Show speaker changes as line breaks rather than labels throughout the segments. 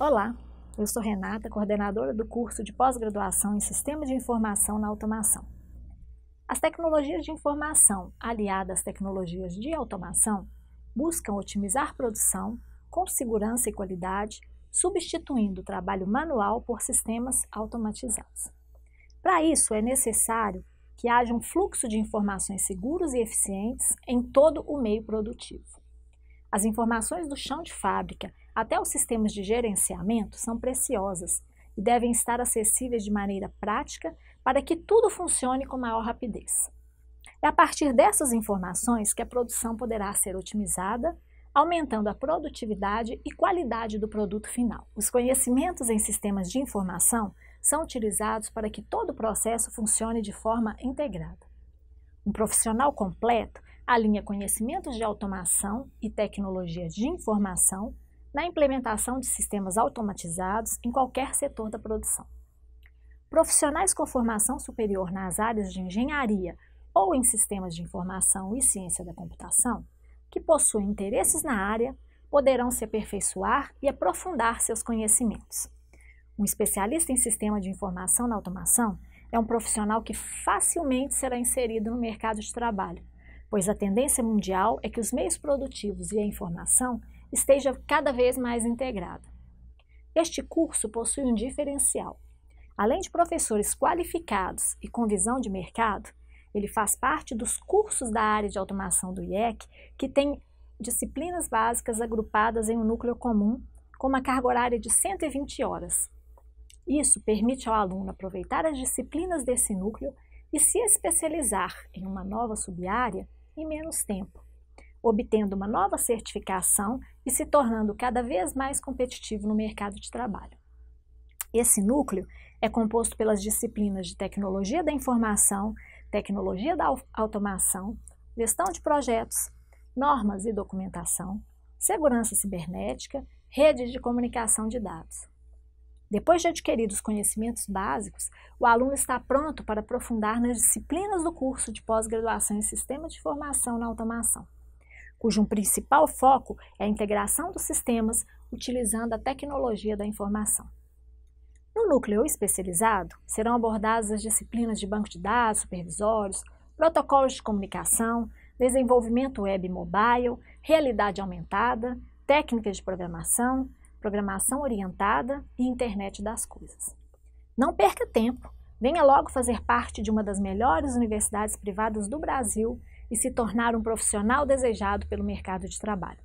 Olá, eu sou Renata, coordenadora do curso de pós-graduação em Sistema de Informação na Automação. As tecnologias de informação, aliadas às tecnologias de automação, buscam otimizar produção com segurança e qualidade, substituindo o trabalho manual por sistemas automatizados. Para isso, é necessário que haja um fluxo de informações seguros e eficientes em todo o meio produtivo. As informações do chão de fábrica até os sistemas de gerenciamento são preciosas e devem estar acessíveis de maneira prática para que tudo funcione com maior rapidez. É a partir dessas informações que a produção poderá ser otimizada, aumentando a produtividade e qualidade do produto final. Os conhecimentos em sistemas de informação são utilizados para que todo o processo funcione de forma integrada. Um profissional completo alinha conhecimentos de automação e tecnologia de informação na implementação de sistemas automatizados em qualquer setor da produção. Profissionais com formação superior nas áreas de engenharia ou em sistemas de informação e ciência da computação, que possuem interesses na área, poderão se aperfeiçoar e aprofundar seus conhecimentos. Um especialista em sistema de informação na automação é um profissional que facilmente será inserido no mercado de trabalho, pois a tendência mundial é que os meios produtivos e a informação esteja cada vez mais integrada. Este curso possui um diferencial. Além de professores qualificados e com visão de mercado, ele faz parte dos cursos da área de automação do IEC, que tem disciplinas básicas agrupadas em um núcleo comum, com uma carga horária de 120 horas. Isso permite ao aluno aproveitar as disciplinas desse núcleo e se especializar em uma nova subárea em menos tempo, obtendo uma nova certificação e se tornando cada vez mais competitivo no mercado de trabalho. Esse núcleo é composto pelas disciplinas de tecnologia da informação, tecnologia da automação, gestão de projetos, normas e documentação, segurança cibernética, redes de comunicação de dados. Depois de adquiridos conhecimentos básicos, o aluno está pronto para aprofundar nas disciplinas do curso de pós-graduação em Sistema de Formação na Automação cujo principal foco é a integração dos sistemas utilizando a tecnologia da informação. No núcleo especializado, serão abordadas as disciplinas de banco de dados, supervisórios, protocolos de comunicação, desenvolvimento web e mobile, realidade aumentada, técnicas de programação, programação orientada e internet das coisas. Não perca tempo, venha logo fazer parte de uma das melhores universidades privadas do Brasil e se tornar um profissional desejado pelo mercado de trabalho.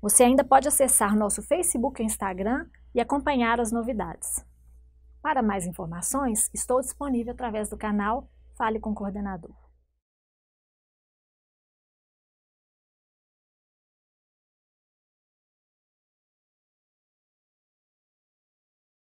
Você ainda pode acessar nosso Facebook e Instagram e acompanhar as novidades. Para mais informações, estou disponível através do canal Fale com o Coordenador.